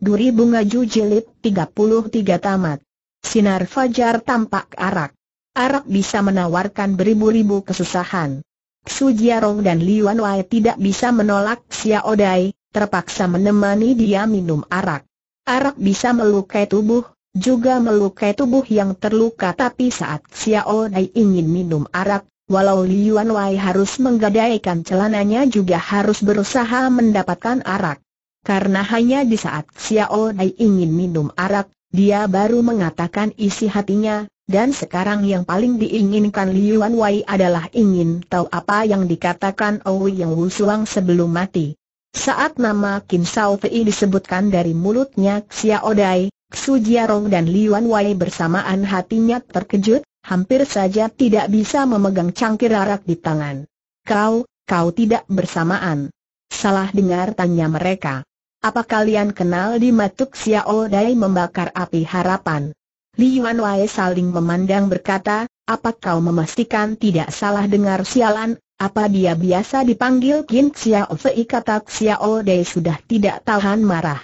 Duri Bunga Ju Jilid 33 Tamat Sinar Fajar tampak arak Arak bisa menawarkan beribu-ribu kesusahan Su Jiarong dan Liuan Wai tidak bisa menolak Xiao Dai Terpaksa menemani dia minum arak Arak bisa melukai tubuh Juga melukai tubuh yang terluka Tapi saat Xiao Dai ingin minum arak Walau Liuan Wai harus menggadaikan celananya juga harus berusaha mendapatkan arak karena hanya di saat Xiao Dai ingin minum arak, dia baru mengatakan isi hatinya, dan sekarang yang paling diinginkan Liuan Wei adalah ingin tahu apa yang dikatakan Owi Yang Wusuang sebelum mati. Saat nama Kim Sao Fei disebutkan dari mulutnya Xiao Dai, Su Jiarong dan Liuan Wei bersamaan hatinya terkejut, hampir saja tidak bisa memegang cangkir arak di tangan. Kau, kau tidak bersamaan. Salah dengar tanya mereka. Apa kalian kenal di Matuk Xiao Dai membakar api harapan? Li Yuan Wei saling memandang berkata, apa kau memastikan tidak salah dengar sialan, apa dia biasa dipanggil Qin Xiao Fei kata Xiao Dai sudah tidak tahan marah.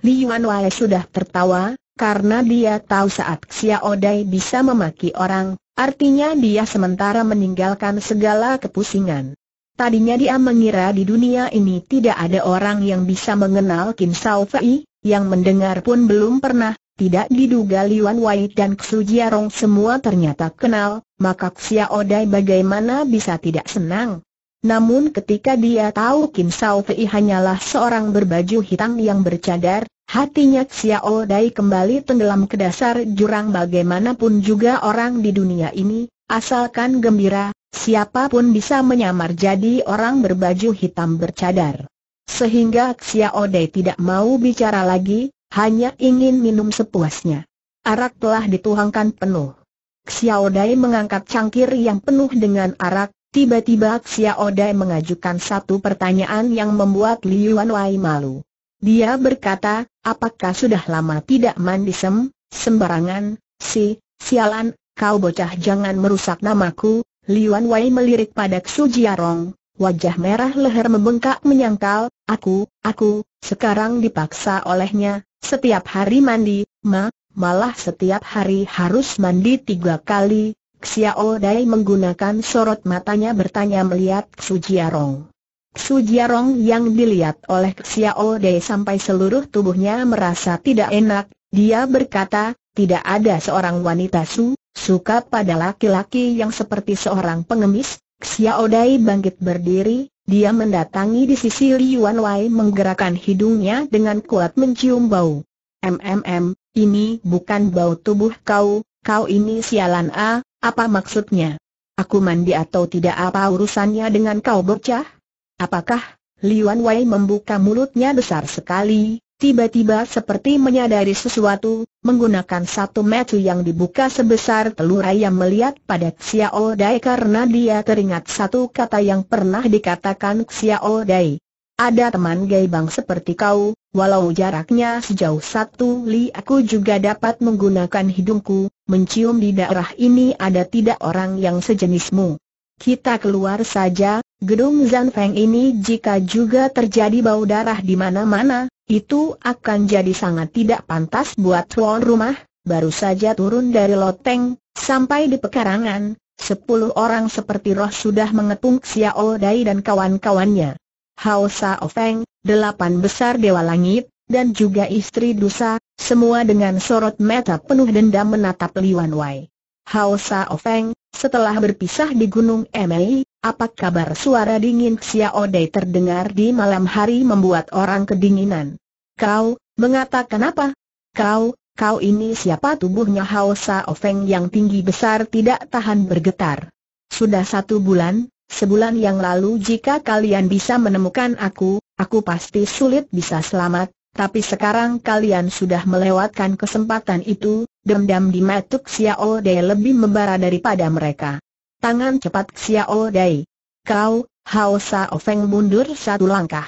Li Yuan Wei sudah tertawa, karena dia tahu saat Xiao Dai bisa memaki orang, artinya dia sementara meninggalkan segala kepusingan. Tadinya dia mengira di dunia ini tidak ada orang yang bisa mengenal Kim Sao Fei, yang mendengar pun belum pernah, tidak diduga Liwan Wai dan Xu Jiarong semua ternyata kenal, maka Xiao Dai bagaimana bisa tidak senang. Namun ketika dia tahu Kim Sao Fei hanyalah seorang berbaju hitam yang bercadar, hatinya Xiao Dai kembali tenggelam ke dasar jurang bagaimanapun juga orang di dunia ini, asalkan gembira, Siapapun bisa menyamar jadi orang berbaju hitam bercadar. Sehingga Xiao Dei tidak mau bicara lagi, hanya ingin minum sepuasnya. Arak telah dituangkan penuh. Xiao Dai mengangkat cangkir yang penuh dengan arak, tiba-tiba Xiao Dai mengajukan satu pertanyaan yang membuat Liuan Wai malu. Dia berkata, apakah sudah lama tidak mandi sem, sembarangan, si, sialan, kau bocah jangan merusak namaku, Liuan Wei melirik pada Xu Jiarong, wajah merah leher membengkak menyangkal, aku, aku, sekarang dipaksa olehnya, setiap hari mandi, ma, malah setiap hari harus mandi tiga kali. Xiao Dai menggunakan sorot matanya bertanya melihat Xu Jiarong. Xu Jiarong yang dilihat oleh Xiao Dai sampai seluruh tubuhnya merasa tidak enak, dia berkata, tidak ada seorang wanita Su Suka pada laki-laki yang seperti seorang pengemis, Xiao Dai bangkit berdiri, dia mendatangi di sisi Liuan Wei menggerakkan hidungnya dengan kuat mencium bau. MMM, ini bukan bau tubuh kau, kau ini sialan A, apa maksudnya? Aku mandi atau tidak apa urusannya dengan kau bocah? Apakah? Liuan Wei membuka mulutnya besar sekali, tiba-tiba seperti menyadari sesuatu, menggunakan satu metu yang dibuka sebesar telur ayam melihat pada Xiao Dai karena dia teringat satu kata yang pernah dikatakan Xiao Dai. Ada teman gaibang seperti kau, walau jaraknya sejauh satu li aku juga dapat menggunakan hidungku, mencium di daerah ini ada tidak orang yang sejenismu. Kita keluar saja, Gedung Zanfeng ini jika juga terjadi bau darah di mana-mana, itu akan jadi sangat tidak pantas buat tuan rumah, baru saja turun dari loteng, sampai di pekarangan, sepuluh orang seperti roh sudah mengepung Xiao Dai dan kawan-kawannya. Hao Sao Feng, delapan besar Dewa Langit, dan juga istri Dusa, semua dengan sorot mata penuh dendam menatap Wan Wai. Hao Sao Feng, setelah berpisah di Gunung Emei, apa kabar suara dingin Xiao Dei terdengar di malam hari membuat orang kedinginan. Kau, mengatakan apa? Kau, kau ini siapa tubuhnya Hao Sao Feng yang tinggi besar tidak tahan bergetar. Sudah satu bulan, sebulan yang lalu jika kalian bisa menemukan aku, aku pasti sulit bisa selamat, tapi sekarang kalian sudah melewatkan kesempatan itu, dendam di matuk Xiao Dai lebih membara daripada mereka. Tangan cepat Xiao Dai. Kau, Hao Sao Feng mundur satu langkah.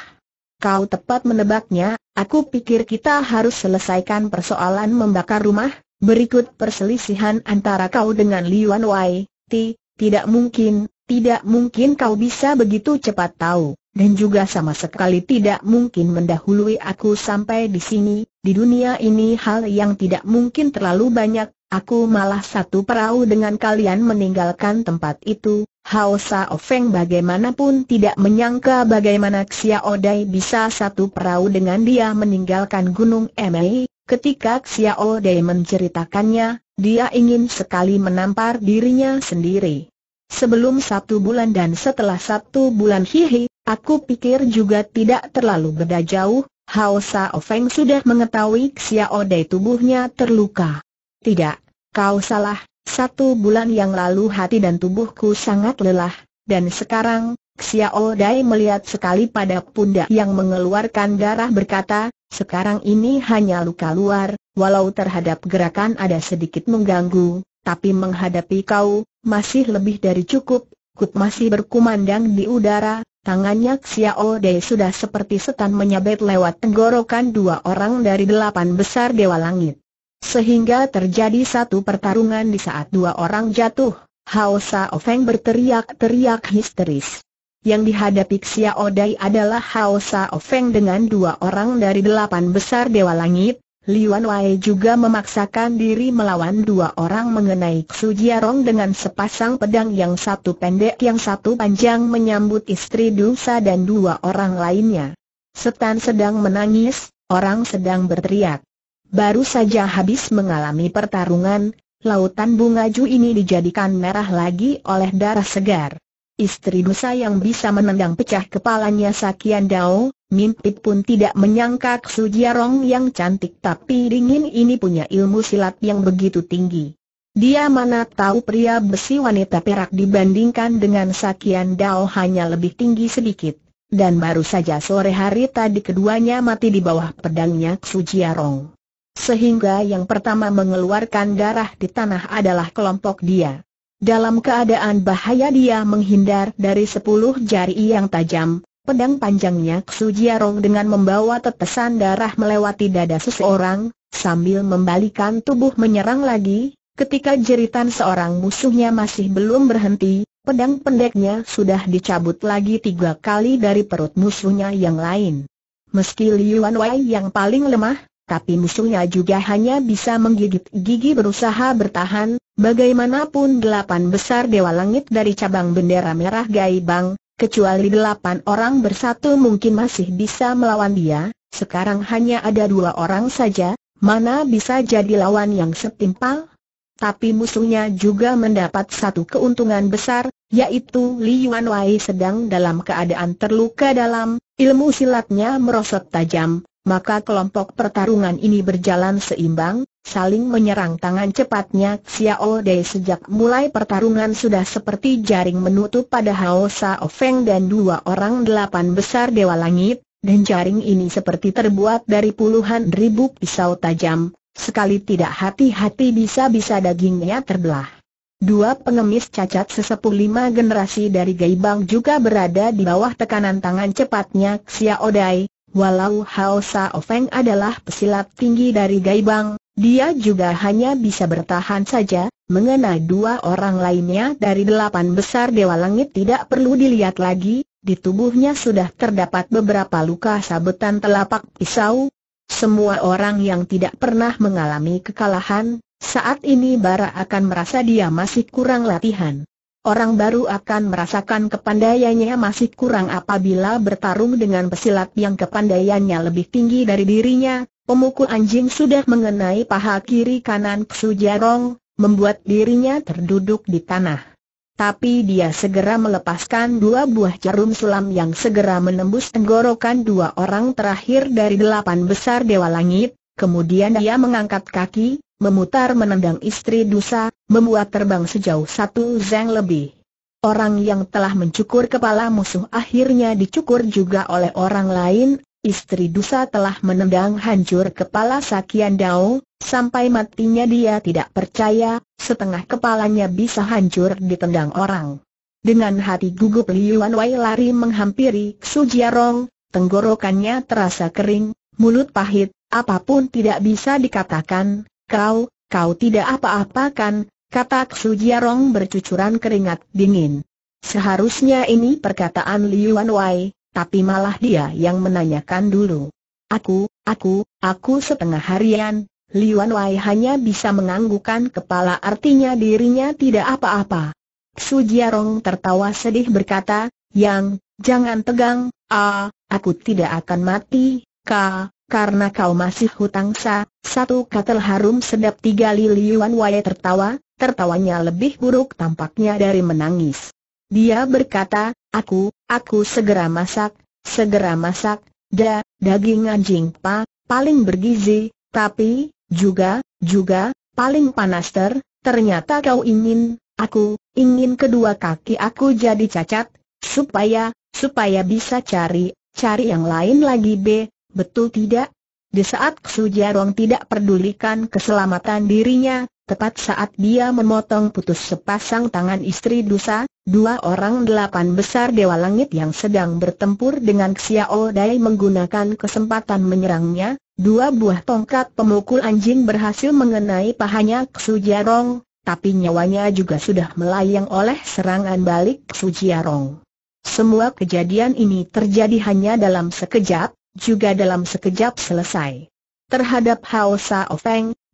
Kau tepat menebaknya, aku pikir kita harus selesaikan persoalan membakar rumah, berikut perselisihan antara kau dengan Liuan Wai, Ti, tidak mungkin, tidak mungkin kau bisa begitu cepat tahu, dan juga sama sekali tidak mungkin mendahului aku sampai di sini, di dunia ini hal yang tidak mungkin terlalu banyak, aku malah satu perahu dengan kalian meninggalkan tempat itu. Hao Sao Feng bagaimanapun tidak menyangka bagaimana Xiao Dai bisa satu perahu dengan dia meninggalkan Gunung Emei. Ketika Xiao Dai menceritakannya, dia ingin sekali menampar dirinya sendiri. Sebelum satu bulan dan setelah satu bulan hihi, aku pikir juga tidak terlalu beda jauh, Hao Sao Feng sudah mengetahui Xiao Dai tubuhnya terluka. Tidak, kau salah, satu bulan yang lalu hati dan tubuhku sangat lelah, dan sekarang, Xiao Dai melihat sekali pada pundak yang mengeluarkan darah berkata, sekarang ini hanya luka luar, walau terhadap gerakan ada sedikit mengganggu, tapi menghadapi kau, masih lebih dari cukup, Kut masih berkumandang di udara, Tangannya Xiao Dei sudah seperti setan menyabet lewat tenggorokan dua orang dari delapan besar Dewa Langit. Sehingga terjadi satu pertarungan di saat dua orang jatuh, Hao Sao Feng berteriak-teriak histeris. Yang dihadapi Xiao Dai adalah Hao Sao Feng dengan dua orang dari delapan besar Dewa Langit, Wan Wei juga memaksakan diri melawan dua orang mengenai Xu Jiarong dengan sepasang pedang yang satu pendek yang satu panjang menyambut istri Dusa dan dua orang lainnya. Setan sedang menangis, orang sedang berteriak. Baru saja habis mengalami pertarungan, lautan bunga Ju ini dijadikan merah lagi oleh darah segar istri dosa yang bisa menendang pecah kepalanya Sakian Dao, mimpi pun tidak menyangka Jiarong yang cantik tapi dingin ini punya ilmu silat yang begitu tinggi. Dia mana tahu pria besi wanita perak dibandingkan dengan Sakian Dao hanya lebih tinggi sedikit. Dan baru saja sore hari tadi keduanya mati di bawah pedangnya Jiarong. Sehingga yang pertama mengeluarkan darah di tanah adalah kelompok dia. Dalam keadaan bahaya dia menghindar dari sepuluh jari yang tajam, pedang panjangnya Jiarong dengan membawa tetesan darah melewati dada seseorang, sambil membalikan tubuh menyerang lagi, ketika jeritan seorang musuhnya masih belum berhenti, pedang pendeknya sudah dicabut lagi tiga kali dari perut musuhnya yang lain. Meski Liu Wei yang paling lemah, tapi musuhnya juga hanya bisa menggigit gigi berusaha bertahan, bagaimanapun delapan besar Dewa Langit dari cabang bendera merah Gaibang, kecuali delapan orang bersatu mungkin masih bisa melawan dia, sekarang hanya ada dua orang saja, mana bisa jadi lawan yang setimpal? Tapi musuhnya juga mendapat satu keuntungan besar, yaitu Li Yuan Wai sedang dalam keadaan terluka dalam, ilmu silatnya merosot tajam, maka kelompok pertarungan ini berjalan seimbang, saling menyerang tangan cepatnya Xiao oh Dei sejak mulai pertarungan sudah seperti jaring menutup pada Hao Sao Feng dan dua orang delapan besar Dewa Langit, dan jaring ini seperti terbuat dari puluhan ribu pisau tajam, sekali tidak hati-hati bisa-bisa dagingnya terbelah. Dua pengemis cacat sesepuh lima generasi dari Gaibang juga berada di bawah tekanan tangan cepatnya Xiao oh Dai, Walau Hao Sao Feng adalah pesilat tinggi dari Gaibang, dia juga hanya bisa bertahan saja, mengenai dua orang lainnya dari delapan besar Dewa Langit tidak perlu dilihat lagi, di tubuhnya sudah terdapat beberapa luka sabetan telapak pisau. Semua orang yang tidak pernah mengalami kekalahan, saat ini Bara akan merasa dia masih kurang latihan orang baru akan merasakan kepandaiannya masih kurang apabila bertarung dengan pesilat yang kepandaiannya lebih tinggi dari dirinya. Pemukul anjing sudah mengenai paha kiri kanan Ksu Jarong, membuat dirinya terduduk di tanah. Tapi dia segera melepaskan dua buah jarum sulam yang segera menembus tenggorokan dua orang terakhir dari delapan besar Dewa Langit, kemudian dia mengangkat kaki, memutar menendang istri Dusa, membuat terbang sejauh satu zeng lebih. Orang yang telah mencukur kepala musuh akhirnya dicukur juga oleh orang lain, istri Dusa telah menendang hancur kepala Sakian Dao, sampai matinya dia tidak percaya, setengah kepalanya bisa hancur ditendang orang. Dengan hati gugup Liuan Wei lari menghampiri Sujiarong, tenggorokannya terasa kering, mulut pahit, apapun tidak bisa dikatakan, Kau, kau tidak apa-apa kan, kata Xu Jiarong bercucuran keringat dingin. Seharusnya ini perkataan Liu Wanwei, tapi malah dia yang menanyakan dulu. Aku, aku, aku setengah harian, Liu Wanwei hanya bisa menganggukan kepala artinya dirinya tidak apa-apa. Xu Jiarong tertawa sedih berkata, Yang, jangan tegang, ah, aku tidak akan mati, kau karena kau masih hutang sa, satu katel harum sedap tiga liliuan wae tertawa, tertawanya lebih buruk tampaknya dari menangis. Dia berkata, aku, aku segera masak, segera masak, da, daging anjing pa, paling bergizi, tapi, juga, juga, paling panas ter, ternyata kau ingin, aku, ingin kedua kaki aku jadi cacat, supaya, supaya bisa cari, cari yang lain lagi be betul tidak? Di saat Su Jiarong tidak pedulikan keselamatan dirinya, tepat saat dia memotong putus sepasang tangan istri Dusa, dua orang delapan besar Dewa Langit yang sedang bertempur dengan Xiao Dai menggunakan kesempatan menyerangnya, dua buah tongkat pemukul anjing berhasil mengenai pahanya Su Jiarong, tapi nyawanya juga sudah melayang oleh serangan balik Su Jiarong. Semua kejadian ini terjadi hanya dalam sekejap, juga dalam sekejap selesai. Terhadap Hao Sao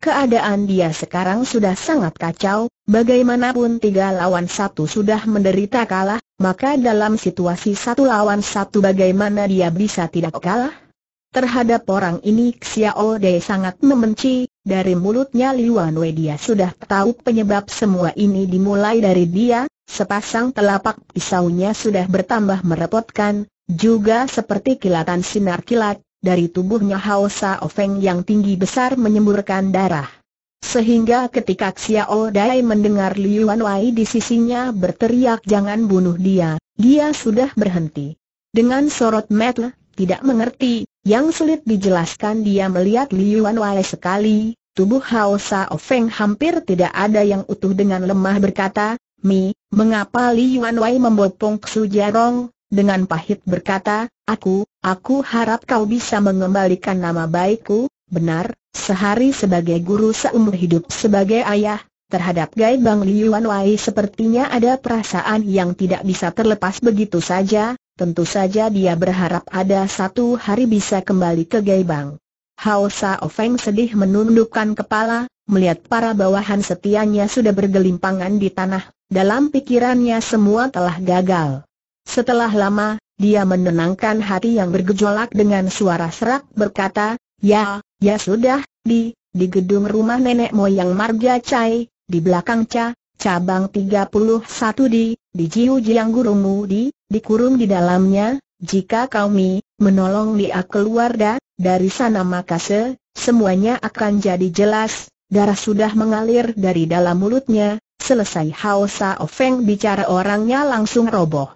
keadaan dia sekarang sudah sangat kacau, bagaimanapun tiga lawan satu sudah menderita kalah, maka dalam situasi satu lawan satu bagaimana dia bisa tidak kalah? Terhadap orang ini Xiao Dei sangat membenci, dari mulutnya Wan Wei dia sudah tahu penyebab semua ini dimulai dari dia, sepasang telapak pisaunya sudah bertambah merepotkan, juga seperti kilatan sinar kilat, dari tubuhnya Hao Sao Feng yang tinggi besar menyemburkan darah. Sehingga ketika Xiao Dai mendengar Liu Wai di sisinya berteriak jangan bunuh dia, dia sudah berhenti. Dengan sorot mata, tidak mengerti, yang sulit dijelaskan dia melihat Liu Wai sekali, tubuh Hao Sao Feng hampir tidak ada yang utuh dengan lemah berkata, Mi, mengapa Liu Wai membopong Xu Jarong, dengan pahit berkata, Aku, aku harap kau bisa mengembalikan nama baikku, benar, sehari sebagai guru seumur hidup sebagai ayah, terhadap Gai Bang Liuan Wai sepertinya ada perasaan yang tidak bisa terlepas begitu saja, tentu saja dia berharap ada satu hari bisa kembali ke Gai Bang. Hao Sao Feng sedih menundukkan kepala, Melihat para bawahan setianya sudah bergelimpangan di tanah, dalam pikirannya semua telah gagal. Setelah lama, dia menenangkan hati yang bergejolak dengan suara serak berkata, Ya, ya sudah, di, di gedung rumah nenek moyang Marga Cai, di belakang Ca, cabang 31 di, di Jiu Jiang Gurumu di, dikurung di dalamnya, jika kau menolong dia keluar da, dari sana maka se, semuanya akan jadi jelas, darah sudah mengalir dari dalam mulutnya, selesai Hao Sao Feng bicara orangnya langsung roboh.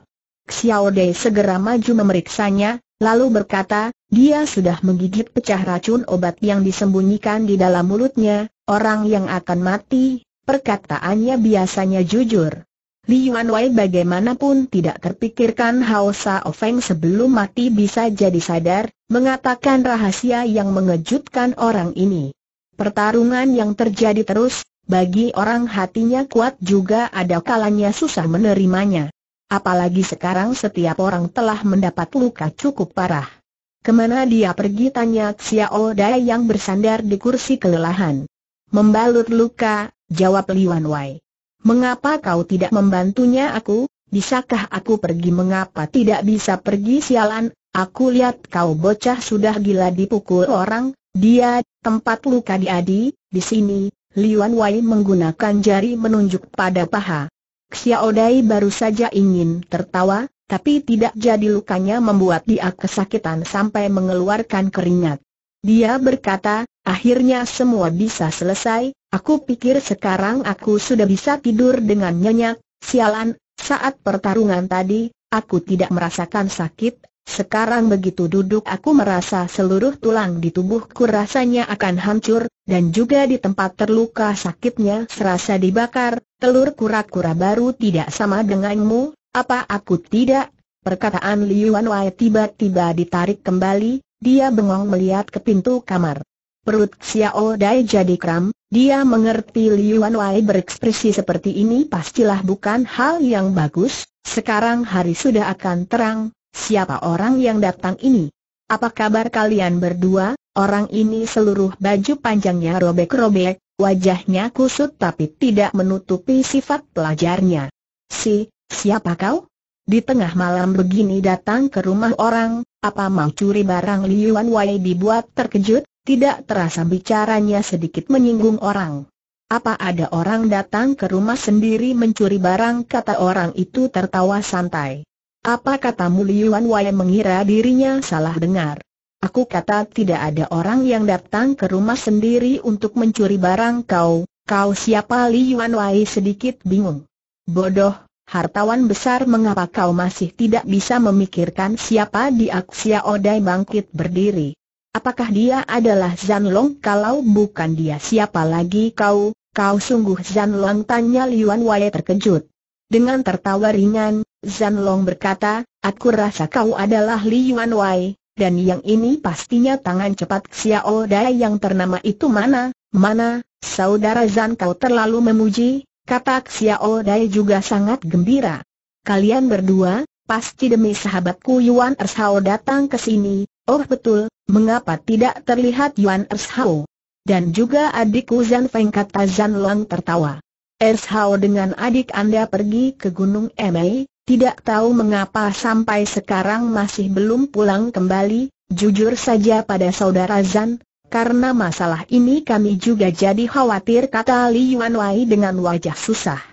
Xiao Dei segera maju memeriksanya, lalu berkata, dia sudah menggigit pecah racun obat yang disembunyikan di dalam mulutnya, orang yang akan mati, perkataannya biasanya jujur. Li Yuanwei bagaimanapun tidak terpikirkan Hao Sao Feng sebelum mati bisa jadi sadar, mengatakan rahasia yang mengejutkan orang ini. Pertarungan yang terjadi terus, bagi orang hatinya kuat juga ada kalanya susah menerimanya. Apalagi sekarang setiap orang telah mendapat luka cukup parah. Kemana dia pergi tanya Xiao Dai yang bersandar di kursi kelelahan. Membalut luka, jawab Wan Wei. Mengapa kau tidak membantunya aku? Bisakah aku pergi mengapa tidak bisa pergi sialan? Aku lihat kau bocah sudah gila dipukul orang, dia, tempat luka di adi, di sini, Wan Wei menggunakan jari menunjuk pada paha. Xiaodai baru saja ingin tertawa, tapi tidak jadi lukanya membuat dia kesakitan sampai mengeluarkan keringat. Dia berkata, akhirnya semua bisa selesai, aku pikir sekarang aku sudah bisa tidur dengan nyenyak, sialan, saat pertarungan tadi, aku tidak merasakan sakit, sekarang begitu duduk aku merasa seluruh tulang di tubuhku rasanya akan hancur, dan juga di tempat terluka sakitnya serasa dibakar, telur kura-kura baru tidak sama denganmu, apa aku tidak? Perkataan Liuan Wai tiba-tiba ditarik kembali, dia bengong melihat ke pintu kamar. Perut Xiao Dai jadi kram, dia mengerti Liuan Wai berekspresi seperti ini pastilah bukan hal yang bagus, sekarang hari sudah akan terang, Siapa orang yang datang ini? Apa kabar kalian berdua? Orang ini seluruh baju panjangnya robek-robek, wajahnya kusut tapi tidak menutupi sifat pelajarnya. Si, siapa kau? Di tengah malam begini datang ke rumah orang, apa mau curi barang Liuan Wei dibuat terkejut, tidak terasa bicaranya sedikit menyinggung orang. Apa ada orang datang ke rumah sendiri mencuri barang kata orang itu tertawa santai. Apa kata Liuan Wai mengira dirinya salah dengar? Aku kata tidak ada orang yang datang ke rumah sendiri untuk mencuri barang kau, kau siapa Liuan Wai sedikit bingung. Bodoh, hartawan besar mengapa kau masih tidak bisa memikirkan siapa di Aksia Odai bangkit berdiri? Apakah dia adalah Zanlong kalau bukan dia siapa lagi kau, kau sungguh Zanlong tanya Liuan Wai terkejut. Dengan tertawa ringan, Long berkata, aku rasa kau adalah Li Yuan Wei, dan yang ini pastinya tangan cepat Xiao Dai yang ternama itu mana, mana, saudara Zan kau terlalu memuji, kata Xiao Dai juga sangat gembira. Kalian berdua, pasti demi sahabatku Yuan Ershao datang ke sini, oh betul, mengapa tidak terlihat Yuan Ershao? Dan juga adikku Zan Feng kata Zan Long tertawa. Ershao dengan adik Anda pergi ke Gunung Emei, tidak tahu mengapa sampai sekarang masih belum pulang kembali, jujur saja pada saudara Zan, karena masalah ini kami juga jadi khawatir kata Li Yuanwei dengan wajah susah.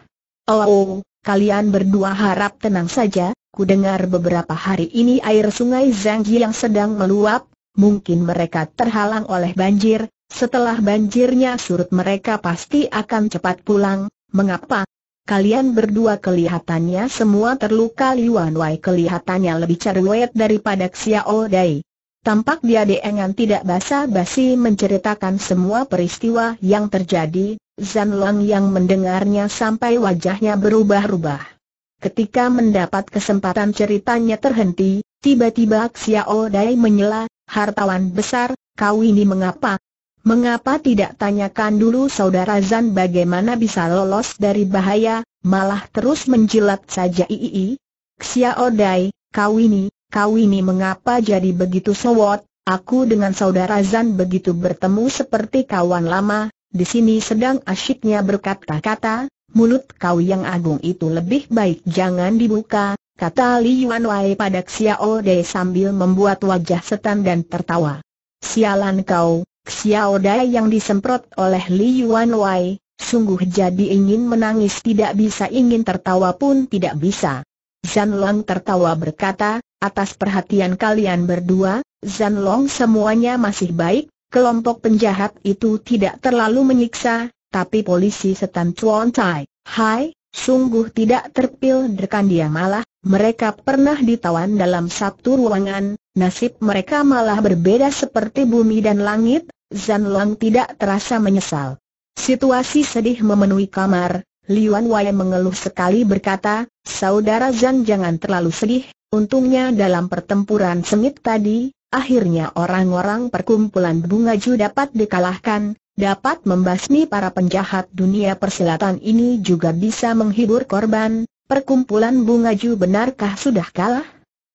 Oh, oh, kalian berdua harap tenang saja, ku dengar beberapa hari ini air sungai Zhangji yang sedang meluap, mungkin mereka terhalang oleh banjir, setelah banjirnya surut mereka pasti akan cepat pulang, mengapa? Kalian berdua kelihatannya semua terluka Liwan Wai kelihatannya lebih cerewet daripada Xiao Dai. Tampak dia dengan tidak basa-basi menceritakan semua peristiwa yang terjadi, Zan Lang yang mendengarnya sampai wajahnya berubah-ubah. Ketika mendapat kesempatan ceritanya terhenti, tiba-tiba Xiao Dai menyela, hartawan besar, kau ini mengapa, Mengapa tidak tanyakan dulu saudara Zan bagaimana bisa lolos dari bahaya, malah terus menjilat saja Ii? Xiao Dai, kau ini, kau ini mengapa jadi begitu sewot? Aku dengan saudara Zan begitu bertemu seperti kawan lama, di sini sedang asyiknya berkata-kata, mulut kau yang agung itu lebih baik jangan dibuka, kata Li Yuan Wei pada Xiao Dai sambil membuat wajah setan dan tertawa. Sialan kau, Xiao Dai yang disemprot oleh Li Yuan Wei, sungguh jadi ingin menangis tidak bisa ingin tertawa pun tidak bisa. Zan Long tertawa berkata, atas perhatian kalian berdua, Zan Long semuanya masih baik, kelompok penjahat itu tidak terlalu menyiksa, tapi polisi setan Chuan Tai, hai, sungguh tidak terpilderkan dia malah mereka pernah ditawan dalam satu ruangan, nasib mereka malah berbeda seperti bumi dan langit, Zan Lang tidak terasa menyesal. Situasi sedih memenuhi kamar, Liuan Wai mengeluh sekali berkata, Saudara Zan jangan terlalu sedih, untungnya dalam pertempuran sengit tadi, akhirnya orang-orang perkumpulan bunga ju dapat dikalahkan, dapat membasmi para penjahat dunia persilatan ini juga bisa menghibur korban, Perkumpulan Bungaju benarkah sudah kalah?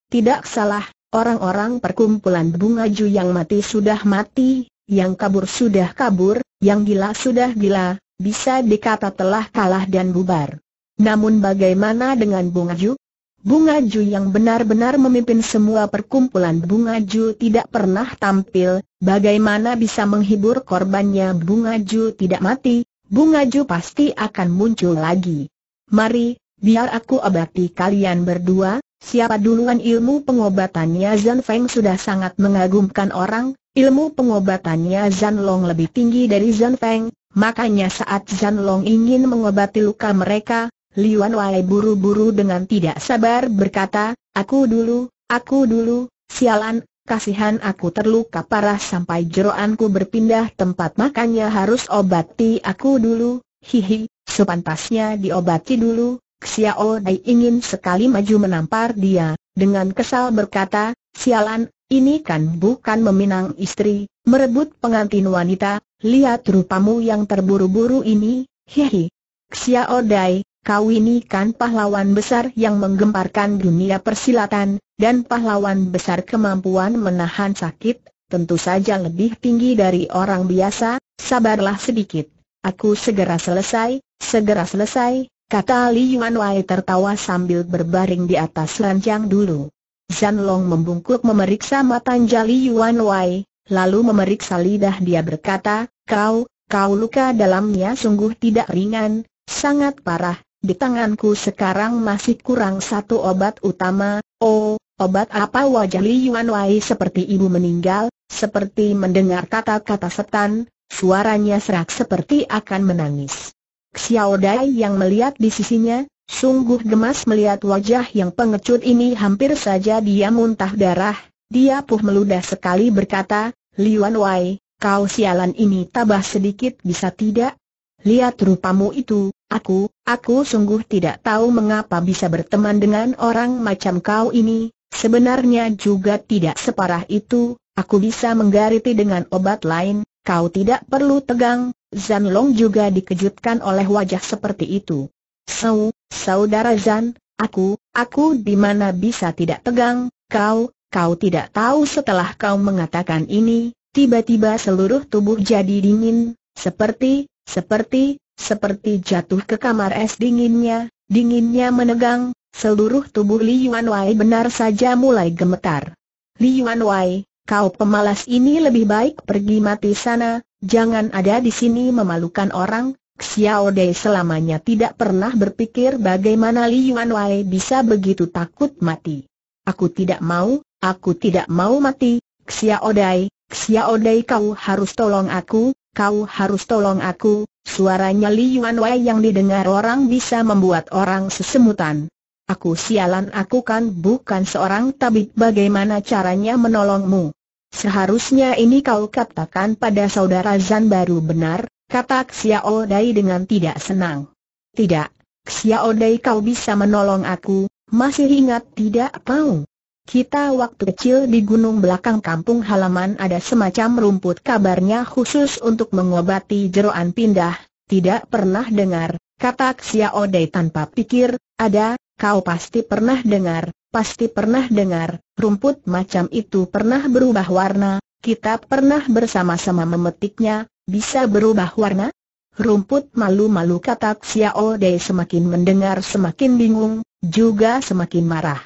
Tidak salah, orang-orang perkumpulan Bungaju yang mati sudah mati, yang kabur sudah kabur, yang gila sudah gila, bisa dikata telah kalah dan bubar. Namun bagaimana dengan Bungaju? Bungaju yang benar-benar memimpin semua perkumpulan Bungaju tidak pernah tampil, bagaimana bisa menghibur korbannya Bungaju tidak mati, Bungaju pasti akan muncul lagi. Mari, Biar aku obati kalian berdua, siapa duluan ilmu pengobatannya Zan Feng sudah sangat mengagumkan orang, ilmu pengobatannya Zan Long lebih tinggi dari Zan Feng, makanya saat Zan Long ingin mengobati luka mereka, Liuan Wai buru-buru dengan tidak sabar berkata, aku dulu, aku dulu, sialan, kasihan aku terluka parah sampai jeroanku berpindah tempat makanya harus obati aku dulu, hihi, sepantasnya diobati dulu, Xiao Dai ingin sekali maju menampar dia, dengan kesal berkata, sialan, ini kan bukan meminang istri, merebut pengantin wanita, lihat rupamu yang terburu-buru ini, hehe. Xiao Dai, kau ini kan pahlawan besar yang menggemparkan dunia persilatan, dan pahlawan besar kemampuan menahan sakit, tentu saja lebih tinggi dari orang biasa, sabarlah sedikit. Aku segera selesai, segera selesai, Kata Li Yuan Wei tertawa sambil berbaring di atas ranjang dulu. Zan Long membungkuk memeriksa mata Li Yuan Wei, lalu memeriksa lidah dia berkata, kau, kau luka dalamnya sungguh tidak ringan, sangat parah, di tanganku sekarang masih kurang satu obat utama, oh, Obat apa wajah Li Yuan Wei seperti ibu meninggal, seperti mendengar kata-kata setan, suaranya serak seperti akan menangis. Xiao Dai yang melihat di sisinya, sungguh gemas melihat wajah yang pengecut ini hampir saja dia muntah darah, dia puh meludah sekali berkata, Liuan Wai, kau sialan ini tabah sedikit bisa tidak? Lihat rupamu itu, aku, aku sungguh tidak tahu mengapa bisa berteman dengan orang macam kau ini, sebenarnya juga tidak separah itu, aku bisa menggariti dengan obat lain, Kau tidak perlu tegang, Zan Long juga dikejutkan oleh wajah seperti itu. Sau, saudara Zan, aku, aku di mana bisa tidak tegang, kau, kau tidak tahu setelah kau mengatakan ini, tiba-tiba seluruh tubuh jadi dingin, seperti, seperti, seperti jatuh ke kamar es dinginnya, dinginnya menegang, seluruh tubuh Li Yuan Wai benar saja mulai gemetar. Li Yuan Wai, kau pemalas ini lebih baik pergi mati sana, jangan ada di sini memalukan orang, Xiao Dei selamanya tidak pernah berpikir bagaimana Li Yuan Wei bisa begitu takut mati. Aku tidak mau, aku tidak mau mati, Xiao Dei, Xiao Dei kau harus tolong aku, kau harus tolong aku, suaranya Li Yuan Wei yang didengar orang bisa membuat orang sesemutan. Aku sialan aku kan bukan seorang tabib bagaimana caranya menolongmu. Seharusnya ini kau katakan pada saudara Zan baru benar, kata Xiao Dai dengan tidak senang. Tidak, Xiao Dai kau bisa menolong aku, masih ingat tidak kau? Kita waktu kecil di gunung belakang kampung halaman ada semacam rumput kabarnya khusus untuk mengobati jeroan pindah, tidak pernah dengar, kata Xiao Dai tanpa pikir, ada, Kau pasti pernah dengar, pasti pernah dengar, rumput macam itu pernah berubah warna, kita pernah bersama-sama memetiknya, bisa berubah warna? Rumput malu-malu kata Xiao Dei semakin mendengar semakin bingung, juga semakin marah.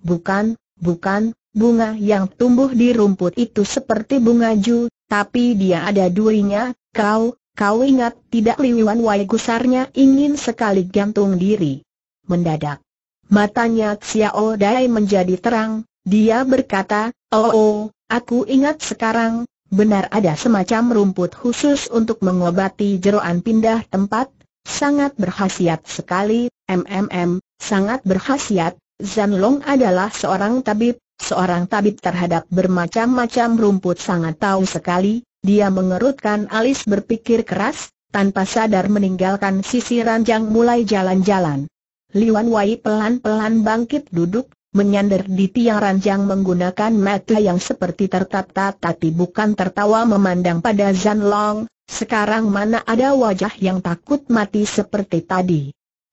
Bukan, bukan, bunga yang tumbuh di rumput itu seperti bunga ju, tapi dia ada durinya, kau, kau ingat tidak Liwan Wai gusarnya ingin sekali gantung diri. Mendadak, Matanya Xiao Dai menjadi terang, dia berkata, Oh, oh aku ingat sekarang, benar ada semacam rumput khusus untuk mengobati jeruan pindah tempat, sangat berhasiat sekali, MMM, sangat Zan Long adalah seorang tabib, seorang tabib terhadap bermacam-macam rumput sangat tahu sekali, dia mengerutkan alis berpikir keras, tanpa sadar meninggalkan sisi ranjang mulai jalan-jalan. Liwan Wai pelan-pelan bangkit duduk, menyandar di tiang ranjang menggunakan mata yang seperti tertata tapi bukan tertawa memandang pada Zan Long, sekarang mana ada wajah yang takut mati seperti tadi.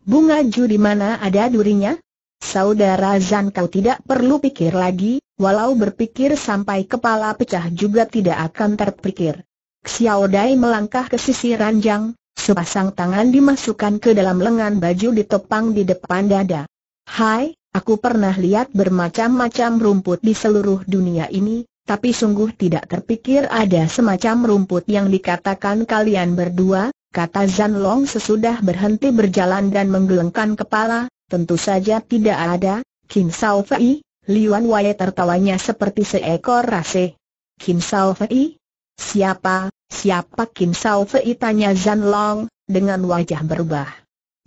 Bunga Ju di mana ada durinya? Saudara Zan kau tidak perlu pikir lagi, walau berpikir sampai kepala pecah juga tidak akan terpikir. Xiao Dai melangkah ke sisi ranjang, Sepasang tangan dimasukkan ke dalam lengan baju ditopang di depan dada. Hai, aku pernah lihat bermacam-macam rumput di seluruh dunia ini, tapi sungguh tidak terpikir ada semacam rumput yang dikatakan kalian berdua, kata Zan Long sesudah berhenti berjalan dan menggelengkan kepala, tentu saja tidak ada, Kim Sao Fei, Liuan Wai tertawanya seperti seekor rase. Kim Sao Fei? Siapa, Siapa Kim Sao Fei tanya Zan Long, dengan wajah berubah.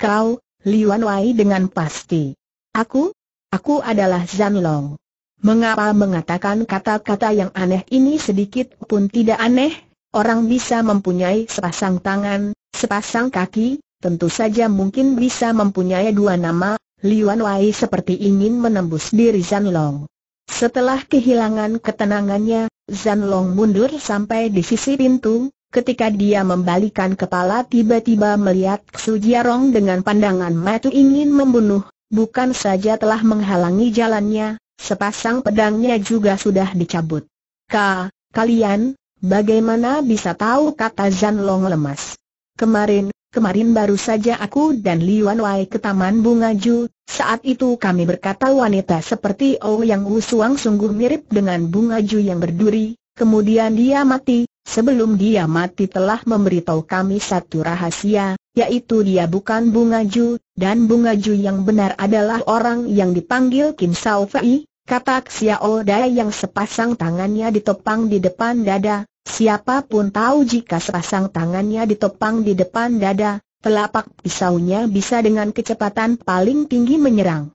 Kau, Liuan Wei dengan pasti. Aku? Aku adalah Zan Long. Mengapa mengatakan kata-kata yang aneh ini sedikit pun tidak aneh? Orang bisa mempunyai sepasang tangan, sepasang kaki, tentu saja mungkin bisa mempunyai dua nama, Liuan Wei seperti ingin menembus diri Zan Long. Setelah kehilangan ketenangannya, Zan Long mundur sampai di sisi pintu, ketika dia membalikan kepala tiba-tiba melihat Su Jiarong dengan pandangan matu ingin membunuh, bukan saja telah menghalangi jalannya, sepasang pedangnya juga sudah dicabut. Ka, kalian, bagaimana bisa tahu kata Zan Long lemas? Kemarin, Kemarin baru saja aku dan Wan Wai ke Taman Bunga Ju, saat itu kami berkata wanita seperti Oh Yang Wu Suang sungguh mirip dengan Bunga Ju yang berduri, kemudian dia mati, sebelum dia mati telah memberitahu kami satu rahasia, yaitu dia bukan Bunga Ju, dan Bunga Ju yang benar adalah orang yang dipanggil Kim Sao Fei, kata Xiao Dai yang sepasang tangannya ditopang di depan dada, Siapa pun tahu jika sepasang tangannya ditopang di depan dada, telapak pisaunya bisa dengan kecepatan paling tinggi menyerang.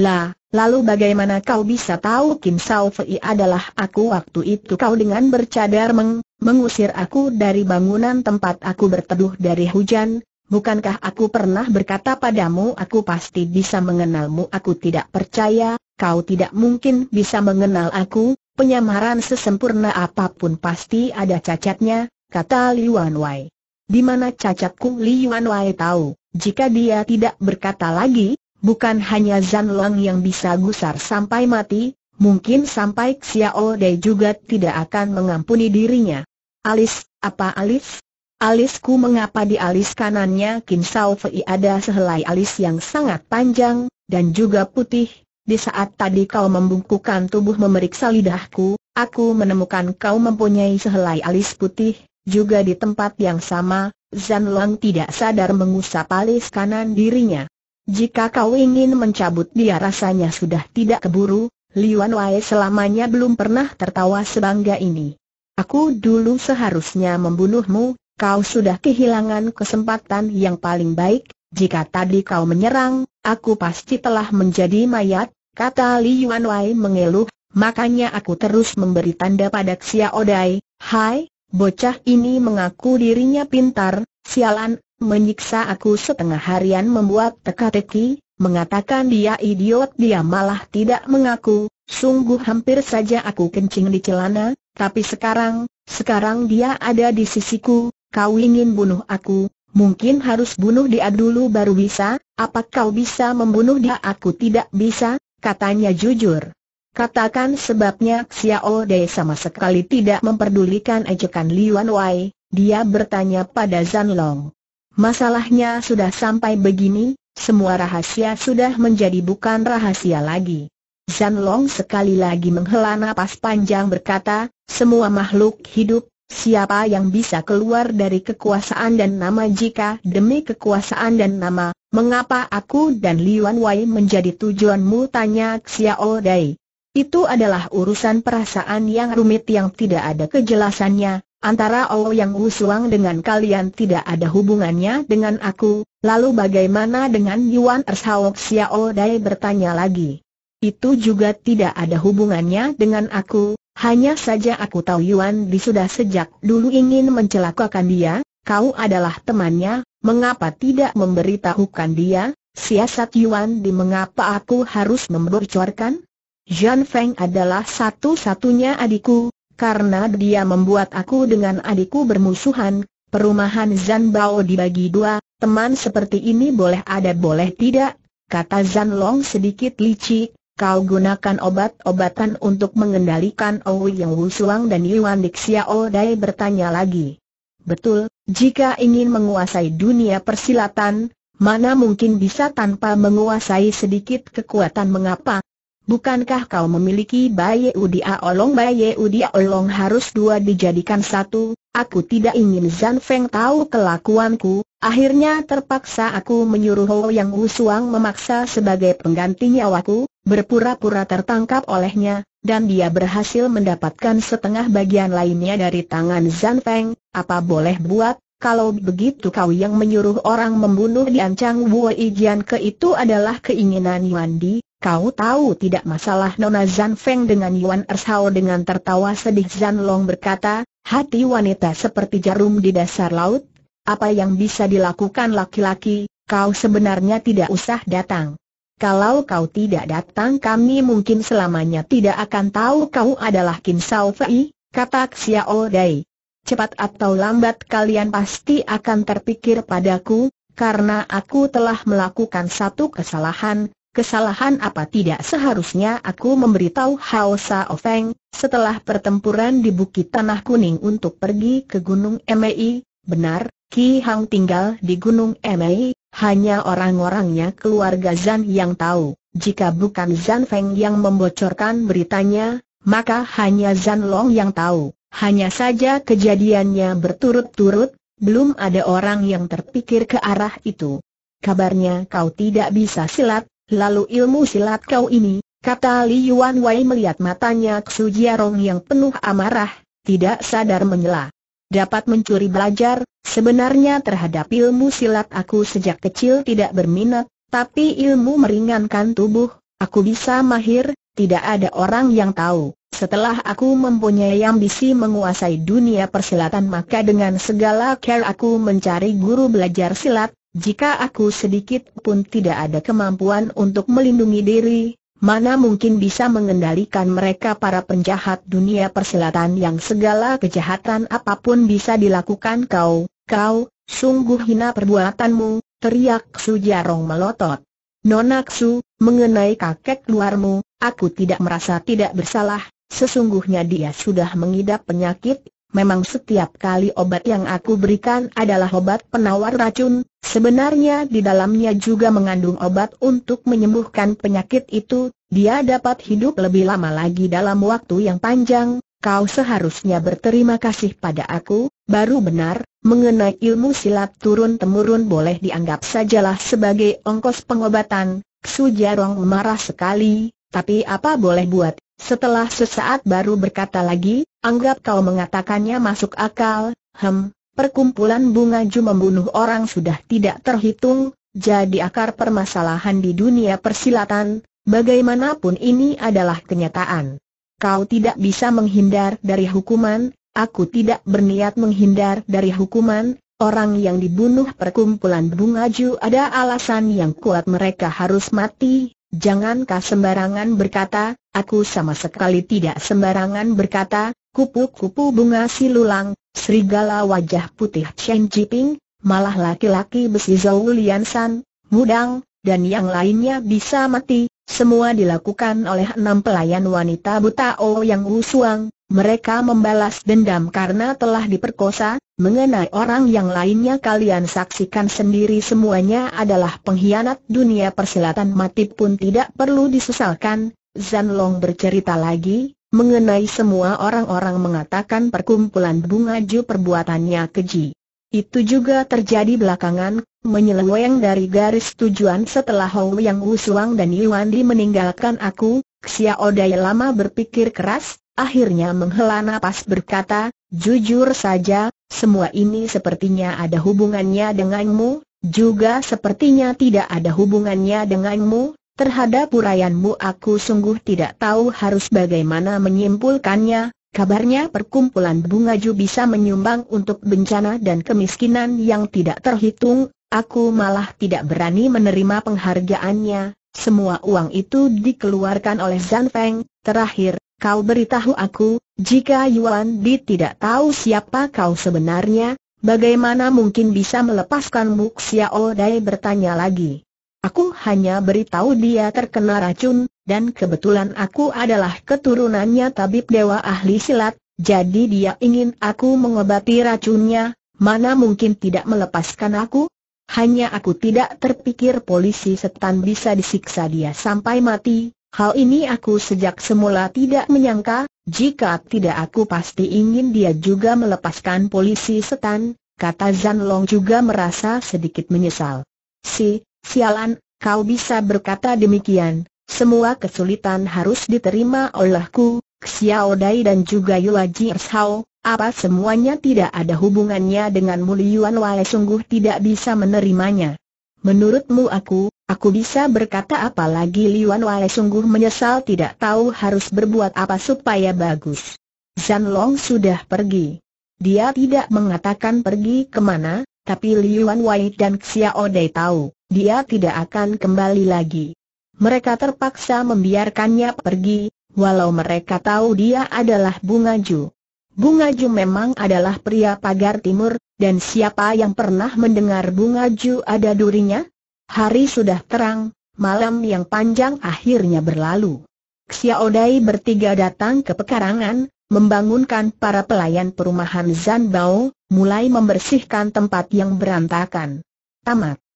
Lah, lalu bagaimana kau bisa tahu Kim Sao Fei adalah aku waktu itu kau dengan bercadar meng mengusir aku dari bangunan tempat aku berteduh dari hujan, Bukankah aku pernah berkata padamu aku pasti bisa mengenalmu Aku tidak percaya, kau tidak mungkin bisa mengenal aku Penyamaran sesempurna apapun pasti ada cacatnya, kata Liuan Wai. Di mana cacatku Liuan Wai tahu, jika dia tidak berkata lagi, bukan hanya Zan Long yang bisa gusar sampai mati, mungkin sampai Xiao Dei juga tidak akan mengampuni dirinya. Alis, apa alis? Alisku mengapa di alis kanannya Kim Sao Fei ada sehelai alis yang sangat panjang, dan juga putih, di saat tadi kau membungkukan tubuh memeriksa lidahku, aku menemukan kau mempunyai sehelai alis putih, juga di tempat yang sama, Zan Lang tidak sadar mengusap alis kanan dirinya. Jika kau ingin mencabut dia rasanya sudah tidak keburu, Liuan Wei selamanya belum pernah tertawa sebangga ini. Aku dulu seharusnya membunuhmu, kau sudah kehilangan kesempatan yang paling baik, jika tadi kau menyerang, aku pasti telah menjadi mayat, kata Li Yuan Wei mengeluh, makanya aku terus memberi tanda pada Xiao Dai, hai, bocah ini mengaku dirinya pintar, sialan, menyiksa aku setengah harian membuat teka-teki, mengatakan dia idiot dia malah tidak mengaku, sungguh hampir saja aku kencing di celana, tapi sekarang, sekarang dia ada di sisiku, kau ingin bunuh aku, Mungkin harus bunuh dia dulu baru bisa, apa kau bisa membunuh dia aku tidak bisa, katanya jujur. Katakan sebabnya Xiao Dei sama sekali tidak memperdulikan ejekan Liuan Wai, dia bertanya pada Zan Long. Masalahnya sudah sampai begini, semua rahasia sudah menjadi bukan rahasia lagi. Zan Long sekali lagi menghela napas panjang berkata, semua makhluk hidup Siapa yang bisa keluar dari kekuasaan dan nama jika demi kekuasaan dan nama, mengapa aku dan Liuan Wei menjadi tujuanmu tanya Xiao Dai. Itu adalah urusan perasaan yang rumit yang tidak ada kejelasannya, antara yang Wusuang dengan kalian tidak ada hubungannya dengan aku, lalu bagaimana dengan Yuan Ershao Xiao Dai bertanya lagi. Itu juga tidak ada hubungannya dengan aku, hanya saja aku tahu Yuan Di sudah sejak dulu ingin mencelakakan dia, kau adalah temannya, mengapa tidak memberitahukan dia, siasat Yuan Di mengapa aku harus membocorkan? Zhan Feng adalah satu-satunya adikku, karena dia membuat aku dengan adikku bermusuhan, perumahan Zhan Bao dibagi dua, teman seperti ini boleh ada boleh tidak, kata Zhan Long sedikit licik, kau gunakan obat-obatan untuk mengendalikan Owi Yang Suang dan Yuan Dixiao Dai bertanya lagi. Betul, jika ingin menguasai dunia persilatan, mana mungkin bisa tanpa menguasai sedikit kekuatan mengapa? Bukankah kau memiliki Baye Udia Olong Baye Udi Olong harus dua dijadikan satu? Aku tidak ingin Zan Feng tahu kelakuanku, akhirnya terpaksa aku menyuruh Ho Yang Wusuang memaksa sebagai pengganti nyawaku, berpura-pura tertangkap olehnya, dan dia berhasil mendapatkan setengah bagian lainnya dari tangan Zan Feng, apa boleh buat, kalau begitu kau yang menyuruh orang membunuh Dian Wu Ijian ke itu adalah keinginan Yuan Di, kau tahu tidak masalah Nona Zan Feng dengan Yuan Ershao dengan tertawa sedih Zan Long berkata, hati wanita seperti jarum di dasar laut, apa yang bisa dilakukan laki-laki, kau sebenarnya tidak usah datang. Kalau kau tidak datang kami mungkin selamanya tidak akan tahu kau adalah Kim Sao Fei, kata Xiao Dai. Cepat atau lambat kalian pasti akan terpikir padaku, karena aku telah melakukan satu kesalahan, Kesalahan apa tidak seharusnya aku memberitahu Hao Sao Feng, setelah pertempuran di Bukit Tanah Kuning untuk pergi ke Gunung Mei, benar, Ki Hang tinggal di Gunung Mei, hanya orang-orangnya keluarga Zan yang tahu, jika bukan Zan Feng yang membocorkan beritanya, maka hanya Zan Long yang tahu. Hanya saja kejadiannya berturut-turut, belum ada orang yang terpikir ke arah itu. Kabarnya kau tidak bisa silat, lalu ilmu silat kau ini, kata Li Yuan Wei melihat matanya Xu Jiarong yang penuh amarah, tidak sadar menyela dapat mencuri belajar, sebenarnya terhadap ilmu silat aku sejak kecil tidak berminat, tapi ilmu meringankan tubuh, aku bisa mahir, tidak ada orang yang tahu. Setelah aku mempunyai ambisi menguasai dunia persilatan maka dengan segala care aku mencari guru belajar silat, jika aku sedikit pun tidak ada kemampuan untuk melindungi diri, Mana mungkin bisa mengendalikan mereka para penjahat dunia perselatan yang segala kejahatan apapun bisa dilakukan kau, kau, sungguh hina perbuatanmu, teriak Sujarong melotot. Nonaksu, mengenai kakek luarmu, aku tidak merasa tidak bersalah, sesungguhnya dia sudah mengidap penyakit memang setiap kali obat yang aku berikan adalah obat penawar racun, sebenarnya di dalamnya juga mengandung obat untuk menyembuhkan penyakit itu, dia dapat hidup lebih lama lagi dalam waktu yang panjang, kau seharusnya berterima kasih pada aku, baru benar, mengenai ilmu silat turun-temurun boleh dianggap sajalah sebagai ongkos pengobatan, Su Jarong marah sekali, tapi apa boleh buat setelah sesaat baru berkata lagi, anggap kau mengatakannya masuk akal, hem, perkumpulan bunga ju membunuh orang sudah tidak terhitung, jadi akar permasalahan di dunia persilatan, bagaimanapun ini adalah kenyataan. Kau tidak bisa menghindar dari hukuman, aku tidak berniat menghindar dari hukuman, orang yang dibunuh perkumpulan bunga ju ada alasan yang kuat mereka harus mati, jangan sembarangan berkata, Aku sama sekali tidak sembarangan berkata, kupu-kupu bunga silulang, serigala wajah putih Chen Jiping, malah laki-laki besi Zhou Liansan, mudang, dan yang lainnya bisa mati. Semua dilakukan oleh enam pelayan wanita buta O oh yang usuang, mereka membalas dendam karena telah diperkosa, mengenai orang yang lainnya kalian saksikan sendiri semuanya adalah pengkhianat dunia persilatan mati pun tidak perlu disesalkan, Zanlong bercerita lagi, mengenai semua orang-orang mengatakan perkumpulan bunga ju perbuatannya keji. Itu juga terjadi belakangan, menyeleweng dari garis tujuan setelah Hou Yang Wusuang dan Di meninggalkan aku, Xiao Dai lama berpikir keras, akhirnya menghela napas berkata, jujur saja, semua ini sepertinya ada hubungannya denganmu, juga sepertinya tidak ada hubungannya denganmu, Terhadap uraianmu aku sungguh tidak tahu harus bagaimana menyimpulkannya, kabarnya perkumpulan bunga ju bisa menyumbang untuk bencana dan kemiskinan yang tidak terhitung, aku malah tidak berani menerima penghargaannya, semua uang itu dikeluarkan oleh Zan Feng, terakhir, kau beritahu aku, jika Yuan Di tidak tahu siapa kau sebenarnya, bagaimana mungkin bisa melepaskan Muxia Xiao bertanya lagi. Aku hanya beritahu dia terkena racun, dan kebetulan aku adalah keturunannya tabib dewa ahli silat, jadi dia ingin aku mengobati racunnya, mana mungkin tidak melepaskan aku? Hanya aku tidak terpikir polisi setan bisa disiksa dia sampai mati, hal ini aku sejak semula tidak menyangka, jika tidak aku pasti ingin dia juga melepaskan polisi setan, kata Zan Long juga merasa sedikit menyesal. Si, Sialan, kau bisa berkata demikian, semua kesulitan harus diterima olehku, Xiao Dai dan juga Yula Hao, apa semuanya tidak ada hubungannya dengan Mulyuan Wale sungguh tidak bisa menerimanya. Menurutmu aku, aku bisa berkata apa lagi Liuan Wale sungguh menyesal tidak tahu harus berbuat apa supaya bagus. Zan Long sudah pergi. Dia tidak mengatakan pergi kemana, tapi Liuan Wale dan Xiao Dai tahu dia tidak akan kembali lagi. Mereka terpaksa membiarkannya pergi, walau mereka tahu dia adalah Bunga Ju. Bunga Ju memang adalah pria pagar timur, dan siapa yang pernah mendengar Bunga Ju ada durinya? Hari sudah terang, malam yang panjang akhirnya berlalu. Xiaodai bertiga datang ke pekarangan, membangunkan para pelayan perumahan Zanbao, mulai membersihkan tempat yang berantakan. Tamat.